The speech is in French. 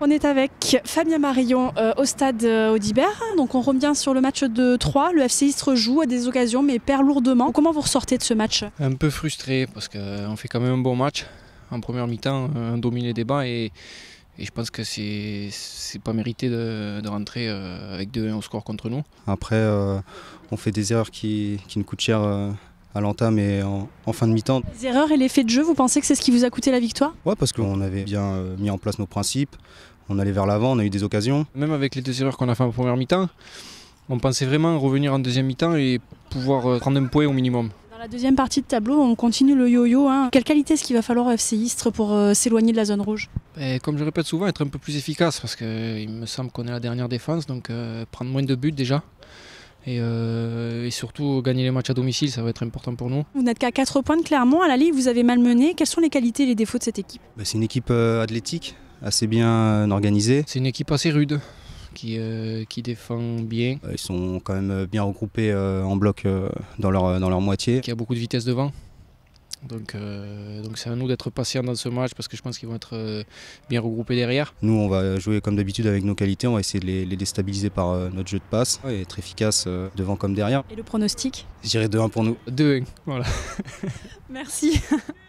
On est avec Fabien Marion euh, au stade euh, Audibert. Donc on revient sur le match de 3. Le FC Istres joue à des occasions mais perd lourdement. comment vous ressortez de ce match Un peu frustré parce qu'on euh, fait quand même un bon match. En première mi-temps, on domine les débats et, je pense que c'est pas mérité de, rentrer avec 2-1 au score contre nous. Après, on fait des erreurs qui, qui nous coûtent cher à l'entame et en, fin de mi-temps. Les erreurs et l'effet de jeu, vous pensez que c'est ce qui vous a coûté la victoire Ouais, parce qu'on avait bien euh, mis en place nos principes, on allait vers l'avant, on a eu des occasions. Même avec les deux erreurs qu'on a fait en première mi-temps, on pensait vraiment revenir en deuxième mi-temps et pouvoir euh, prendre un point au minimum. Dans la deuxième partie de tableau, on continue le yo-yo. Hein. Quelle qualité est-ce qu'il va falloir FC Istres pour euh, s'éloigner de la zone rouge ben, Comme je répète souvent, être un peu plus efficace parce qu'il me semble qu'on est la dernière défense, donc prendre moins de buts déjà. Euh, et, surtout, gagner les matchs à domicile, ça va être important pour nous. Vous n'êtes qu'à 4 points de Clermont. À Ligue, vous avez mal mené. Quelles sont les qualités et les défauts de cette équipe bah, C'est une équipe euh, athlétique, assez bien euh, organisée. C'est une équipe assez rude. Qui, défend bien. Bah, ils sont quand même bien regroupés en bloc dans, leur, dans leur moitié. Qui a beaucoup de vitesse devant. Donc, euh, donc c'est à nous d'être patients dans ce match parce que je pense qu'ils vont être euh, bien regroupés derrière. Nous, on va jouer comme d'habitude avec nos qualités, on va essayer de les, déstabiliser par euh, notre jeu de passe et être efficace devant comme derrière. Et le pronostic J'irai 2-1 pour nous. 2-1, voilà. Merci.